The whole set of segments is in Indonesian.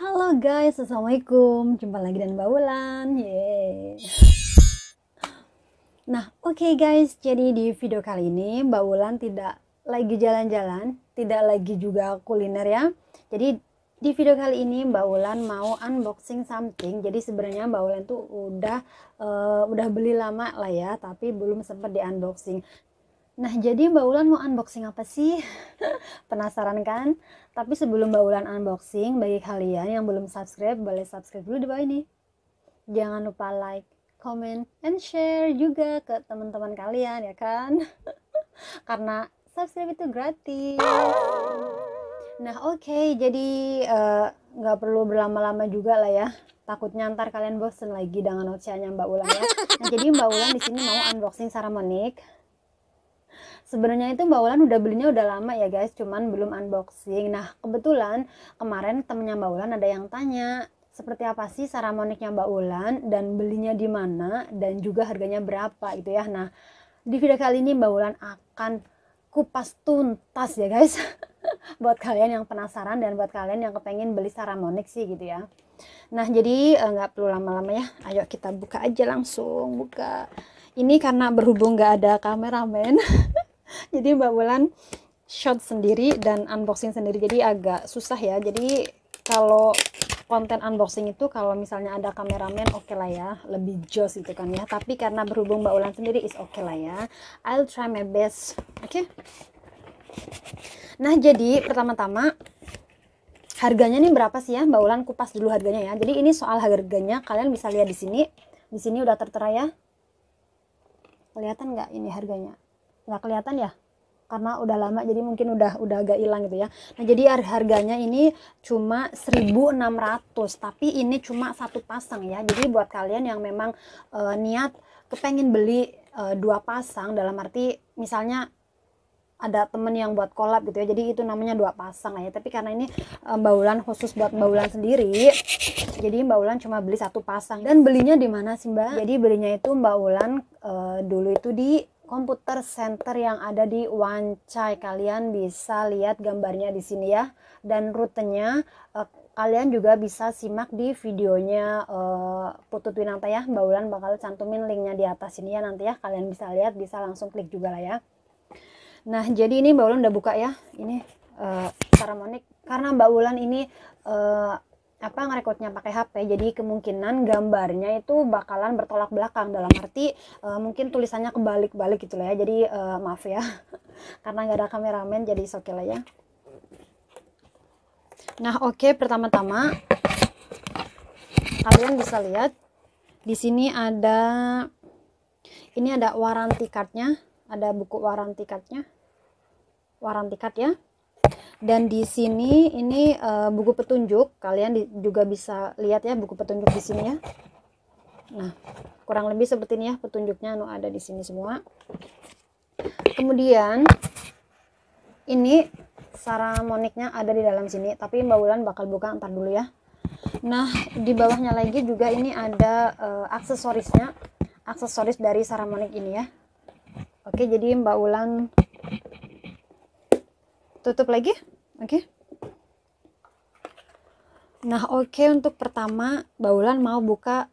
Halo guys, Assalamualaikum Jumpa lagi dengan Mbak Wulan Nah, oke okay guys Jadi di video kali ini Mbak Wulan tidak lagi jalan-jalan Tidak lagi juga kuliner ya Jadi di video kali ini Mbak Wulan mau unboxing something Jadi sebenarnya Mbak Wulan tuh udah uh, udah beli lama lah ya Tapi belum sempat di unboxing Nah, jadi Mbak Ulan mau unboxing apa sih? Penasaran kan? Tapi sebelum Mbak Ulan unboxing, bagi kalian yang belum subscribe, boleh subscribe dulu di bawah ini. Jangan lupa like, comment, and share juga ke teman-teman kalian, ya kan? Karena subscribe itu gratis. Nah, oke, okay, jadi eh, nggak uh, perlu berlama-lama juga lah ya takutnya ntar kalian bosen lagi dengan ocehannya Mbak Ulan ya. Nah, jadi Mbak Ulan di sini mau unboxing Saramonic Sebenarnya itu Mbak Wulan udah belinya udah lama ya guys, cuman belum unboxing. Nah, kebetulan kemarin temennya Mbak Wulan ada yang tanya, seperti apa sih saramoniknya Mbak Wulan dan belinya di mana dan juga harganya berapa gitu ya. Nah, di video kali ini Mbak Wulan akan kupas tuntas ya guys. buat kalian yang penasaran dan buat kalian yang kepengen beli saramonik sih gitu ya. Nah, jadi eh, nggak perlu lama-lama ya. Ayo kita buka aja langsung, buka. Ini karena berhubung nggak ada kameramen. jadi Mbak Bulan shot sendiri dan unboxing sendiri jadi agak susah ya jadi kalau konten unboxing itu kalau misalnya ada kameramen oke okay lah ya lebih joss itu kan ya tapi karena berhubung Mbak Ulan sendiri is oke okay lah ya I'll try my best oke okay? nah jadi pertama-tama harganya nih berapa sih ya Mbak Ulan kupas dulu harganya ya jadi ini soal harganya kalian bisa lihat di sini di sini udah tertera ya kelihatan nggak ini harganya nggak kelihatan ya karena udah lama jadi mungkin udah udah agak hilang gitu ya. Nah, jadi harganya ini cuma 1.600 tapi ini cuma satu pasang ya. Jadi buat kalian yang memang e, niat kepengen beli e, dua pasang dalam arti misalnya ada temen yang buat collab gitu ya jadi itu namanya dua pasang ya tapi karena ini e, mbak khusus buat baulan sendiri jadi mbak Ulan cuma beli satu pasang dan belinya di mana sih mbak jadi belinya itu mbak Ulan e, dulu itu di komputer center yang ada di Wancai. Kalian bisa lihat gambarnya di sini ya dan rutenya eh, kalian juga bisa simak di videonya eh, Putut Winanta ya. Mbak Ulan bakal cantumin linknya di atas ini ya nanti ya. Kalian bisa lihat bisa langsung klik juga lah ya. Nah, jadi ini Mbak Ulan udah buka ya. Ini eh, Paramonik karena Mbak Ulan ini eh, apa ngerekodnya pakai HP jadi kemungkinan gambarnya itu bakalan bertolak belakang dalam arti uh, mungkin tulisannya kebalik-balik gitu lah ya jadi uh, maaf ya karena nggak ada kameramen jadi oke lah ya nah oke okay, pertama-tama kalian bisa lihat di sini ada ini ada waranti cardnya ada buku waranti cardnya waranti card ya dan di sini ini uh, buku petunjuk kalian di, juga bisa lihat ya buku petunjuk di sini ya nah kurang lebih seperti ini ya petunjuknya anu ada di sini semua kemudian ini saramoniknya ada di dalam sini tapi Mbak Wulan bakal buka ntar dulu ya nah di bawahnya lagi juga ini ada uh, aksesorisnya aksesoris dari saramonik ini ya oke jadi Mbak Wulan tutup lagi Oke. Okay? Nah, oke okay, untuk pertama, Baulan mau buka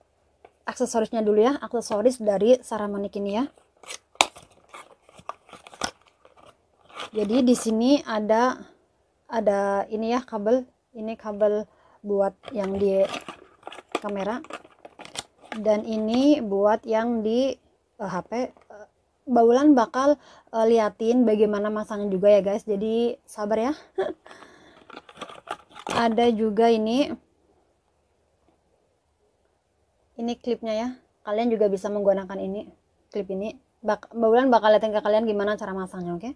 aksesorisnya dulu ya, aksesoris dari manik ini ya. Jadi di sini ada ada ini ya kabel, ini kabel buat yang di kamera dan ini buat yang di uh, eh, HP Baulan bakal uh, liatin bagaimana masangnya juga ya guys. Jadi sabar ya. Ada juga ini. Ini klipnya ya. Kalian juga bisa menggunakan ini klip ini. Bak Baulan bakal liatin ke kalian gimana cara masangnya, oke? Okay?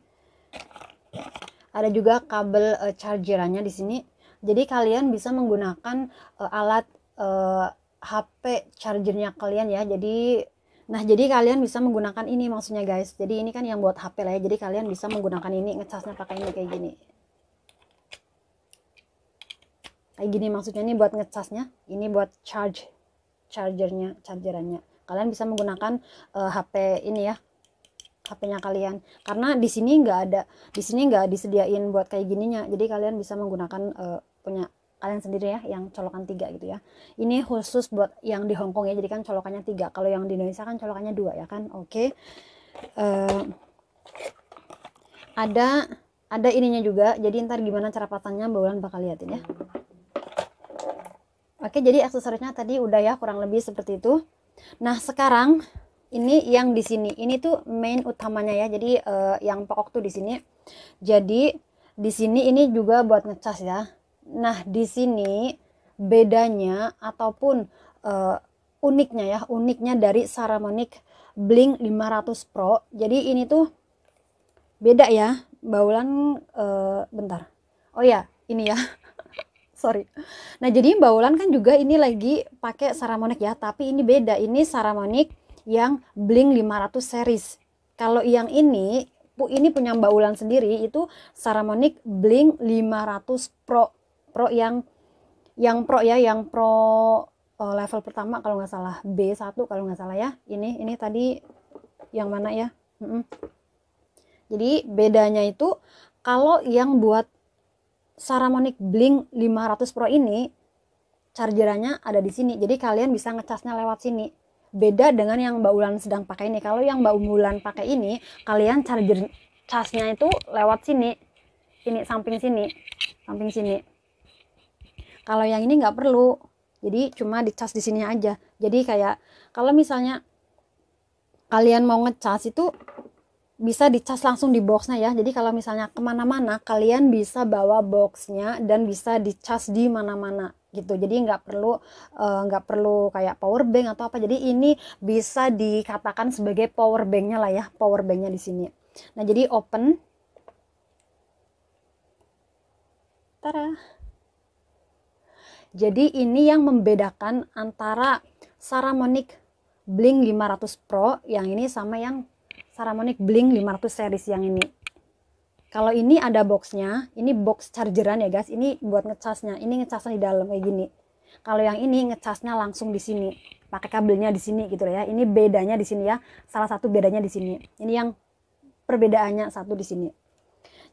Ada juga kabel uh, chargerannya di sini. Jadi kalian bisa menggunakan uh, alat uh, HP chargernya kalian ya. Jadi Nah, jadi kalian bisa menggunakan ini maksudnya guys. Jadi ini kan yang buat HP lah ya. Jadi kalian bisa menggunakan ini ngecasnya pakai ini kayak gini. Kayak gini maksudnya ini buat ngecasnya, ini buat charge chargernya, chargerannya. Kalian bisa menggunakan uh, eh, HP ini ya. HP-nya kalian. Karena di sini nggak ada, di sini nggak disediain buat kayak gininya. Jadi kalian bisa menggunakan uh, punya kalian sendiri ya yang colokan tiga gitu ya ini khusus buat yang di Hongkong ya jadi kan colokannya tiga kalau yang di Indonesia kan colokannya dua ya kan oke uh, ada ada ininya juga jadi ntar gimana cara pasangnya bawaan bakal liatin ya oke jadi aksesorisnya tadi udah ya kurang lebih seperti itu nah sekarang ini yang di sini ini tuh main utamanya ya jadi uh, yang pokok tuh di sini jadi di sini ini juga buat ngecas ya Nah, di sini bedanya ataupun uh, uniknya ya, uniknya dari Saramonic Blink 500 Pro. Jadi ini tuh beda ya, baulan uh, bentar. Oh ya, ini ya. Sorry. Nah, jadi baulan kan juga ini lagi pakai Saramonic ya, tapi ini beda. Ini Saramonic yang Blink 500 series. Kalau yang ini ini punya Mbak Ulan sendiri itu Saramonic Blink 500 Pro pro yang yang pro ya yang pro uh, level pertama kalau nggak salah B1 kalau nggak salah ya ini ini tadi yang mana ya mm -mm. jadi bedanya itu kalau yang buat Saramonic Blink 500 Pro ini chargerannya ada di sini jadi kalian bisa ngecasnya lewat sini beda dengan yang Mbak Ulan sedang pakai ini kalau yang Mbak Ulan pakai ini kalian charger casnya itu lewat sini sini samping sini samping sini kalau yang ini nggak perlu jadi cuma dicas di sini aja jadi kayak kalau misalnya kalian mau ngecas itu bisa dicas langsung di boxnya ya jadi kalau misalnya kemana-mana kalian bisa bawa boxnya dan bisa dicas di mana-mana gitu jadi nggak perlu eh, nggak uh, perlu kayak power bank atau apa jadi ini bisa dikatakan sebagai power banknya lah ya power banknya di sini nah jadi open Tara. Jadi ini yang membedakan antara Saramonic Blink 500 Pro yang ini sama yang Saramonic Blink 500 series yang ini. Kalau ini ada boxnya, ini box chargeran ya guys. Ini buat ngecasnya. Ini ngecasnya di dalam kayak gini. Kalau yang ini ngecasnya langsung di sini, pakai kabelnya di sini gitu ya. Ini bedanya di sini ya. Salah satu bedanya di sini. Ini yang perbedaannya satu di sini.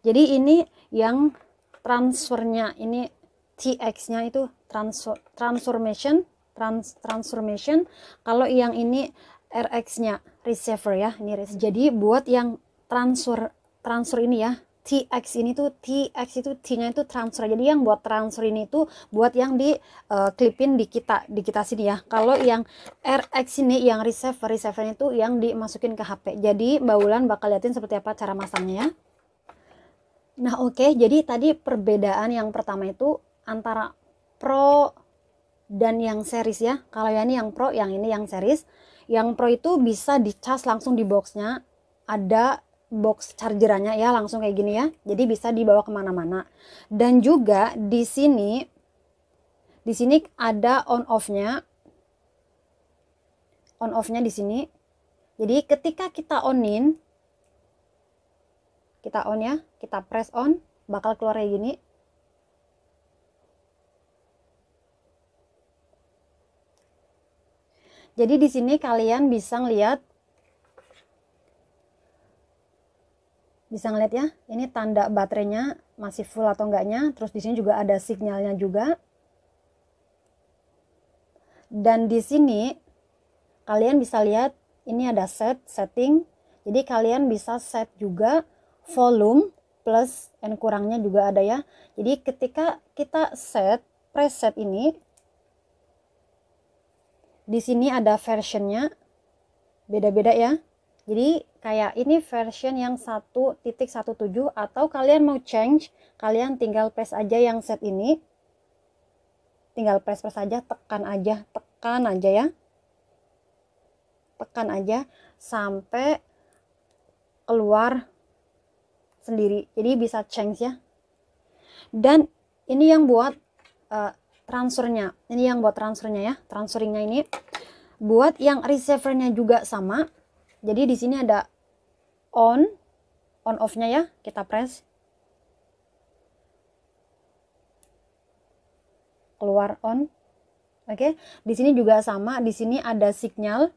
Jadi ini yang transfernya ini TX-nya itu transfer, transformation trans, transformation kalau yang ini RX-nya receiver ya ini receiver. jadi buat yang transfer transfer ini ya TX ini tuh TX itu T-nya itu transfer. Jadi yang buat transfer ini tuh buat yang di uh, eh, clipin di kita di kita sini ya. Kalau yang RX ini yang receiver receiver itu yang dimasukin ke HP. Jadi Mbak Wulan bakal liatin seperti apa cara masangnya ya. Nah, oke. Okay. Jadi tadi perbedaan yang pertama itu antara pro dan yang series ya. Kalau yang ini yang pro, yang ini yang series. Yang pro itu bisa dicas langsung di boxnya. Ada box chargerannya ya langsung kayak gini ya. Jadi bisa dibawa kemana-mana. Dan juga di sini, di sini ada on off-nya. On off-nya di sini. Jadi ketika kita onin, kita on ya, kita press on, bakal keluar kayak gini Jadi di sini kalian bisa ngelihat bisa ngelihat ya, ini tanda baterainya masih full atau enggaknya. Terus di sini juga ada sinyalnya juga. Dan di sini kalian bisa lihat ini ada set setting. Jadi kalian bisa set juga volume plus dan kurangnya juga ada ya. Jadi ketika kita set preset ini di sini ada versionnya beda-beda ya jadi kayak ini version yang 1.17 atau kalian mau change kalian tinggal press aja yang set ini tinggal press press aja tekan aja tekan aja ya tekan aja sampai keluar sendiri jadi bisa change ya dan ini yang buat uh, transfernya ini yang buat transfernya ya transferingnya ini buat yang receivernya juga sama jadi di sini ada on on off-nya ya kita press keluar on oke okay. di sini juga sama di sini ada signal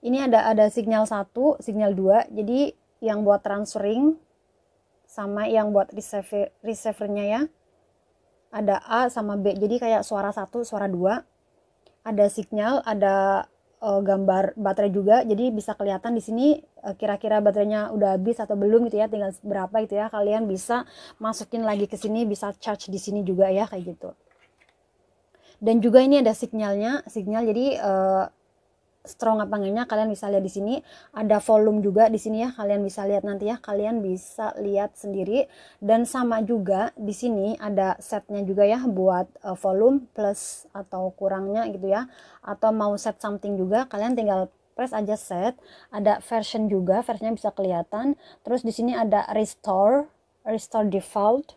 ini ada ada signal satu, signal 2 jadi yang buat transferring sama yang buat receiver receivernya ya ada A sama B jadi kayak suara satu suara dua ada signal ada uh, gambar baterai juga jadi bisa kelihatan di sini uh, kira-kira baterainya udah habis atau belum gitu ya tinggal berapa gitu ya kalian bisa masukin lagi ke sini bisa charge di sini juga ya kayak gitu dan juga ini ada signalnya signal jadi uh, strong apa enggaknya kalian bisa lihat di sini ada volume juga di sini ya kalian bisa lihat nanti ya kalian bisa lihat sendiri dan sama juga di sini ada setnya juga ya buat eh, volume plus atau kurangnya gitu ya atau mau set something juga kalian tinggal press aja set ada version juga versinya bisa kelihatan terus di sini ada restore restore default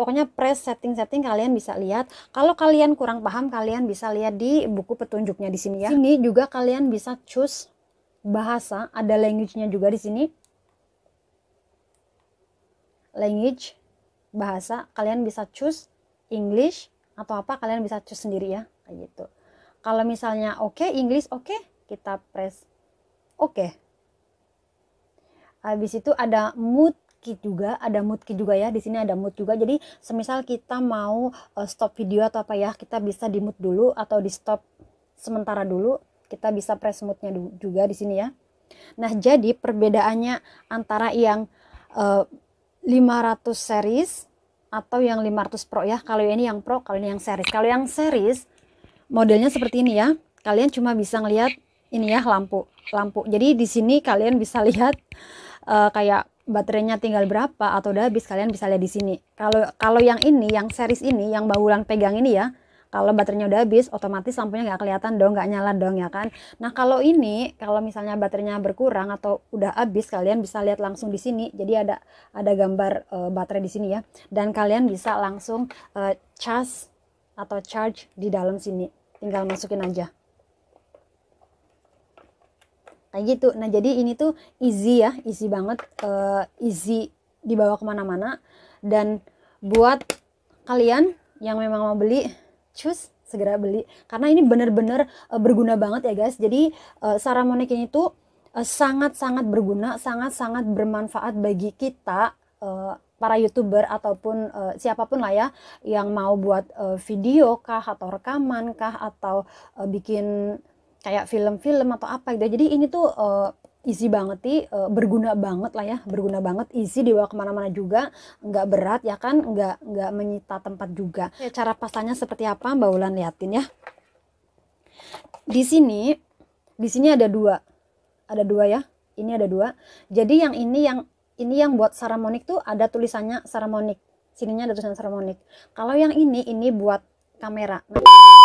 pokoknya press setting-setting kalian bisa lihat kalau kalian kurang paham kalian bisa lihat di buku petunjuknya di sini ya ini juga kalian bisa choose bahasa ada language-nya juga di sini language bahasa kalian bisa choose English atau apa kalian bisa choose sendiri ya kayak gitu kalau misalnya oke okay, English oke okay, kita press oke okay. habis itu ada mood kit juga, ada mood kit juga ya. Di sini ada mood juga. Jadi semisal kita mau eh, stop video atau apa ya, kita bisa di mood dulu atau di stop sementara dulu. Kita bisa press moodnya juga di sini ya. Nah, jadi perbedaannya antara yang uh, eh, 500 series atau yang 500 Pro ya. Kalau ini yang Pro, kalau ini yang series. Kalau yang series modelnya seperti ini ya. Kalian cuma bisa ngelihat ini ya lampu, lampu. Jadi di sini kalian bisa lihat uh, kayak baterainya tinggal berapa atau udah habis kalian bisa lihat di sini. Kalau kalau yang ini, yang series ini, yang bawulan pegang ini ya, kalau baterainya udah habis otomatis lampunya nggak kelihatan dong nggak nyala dong ya kan nah kalau ini kalau misalnya baterainya berkurang atau udah habis kalian bisa lihat langsung di sini jadi ada ada gambar e, baterai di sini ya dan kalian bisa langsung e, charge atau charge di dalam sini tinggal masukin aja kayak nah, gitu nah jadi ini tuh easy ya easy banget uh, easy dibawa kemana-mana dan buat kalian yang memang mau beli cus segera beli karena ini bener-bener uh, berguna banget ya guys jadi uh, eh, Monique ini tuh sangat-sangat berguna sangat-sangat bermanfaat bagi kita uh, para youtuber ataupun uh, siapapun lah ya yang mau buat uh, video kah atau rekaman kah atau uh, bikin kayak film-film atau apa gitu jadi ini tuh uh, easy banget sih uh, berguna banget lah ya berguna banget easy dibawa kemana-mana juga nggak berat ya kan nggak nggak menyita tempat juga ya, cara pasangnya seperti apa mbak Ulan liatin ya di sini di sini ada dua ada dua ya ini ada dua jadi yang ini yang ini yang buat saramonik tuh ada tulisannya saramonik sininya ada tulisan saramonik kalau yang ini ini buat kamera nah.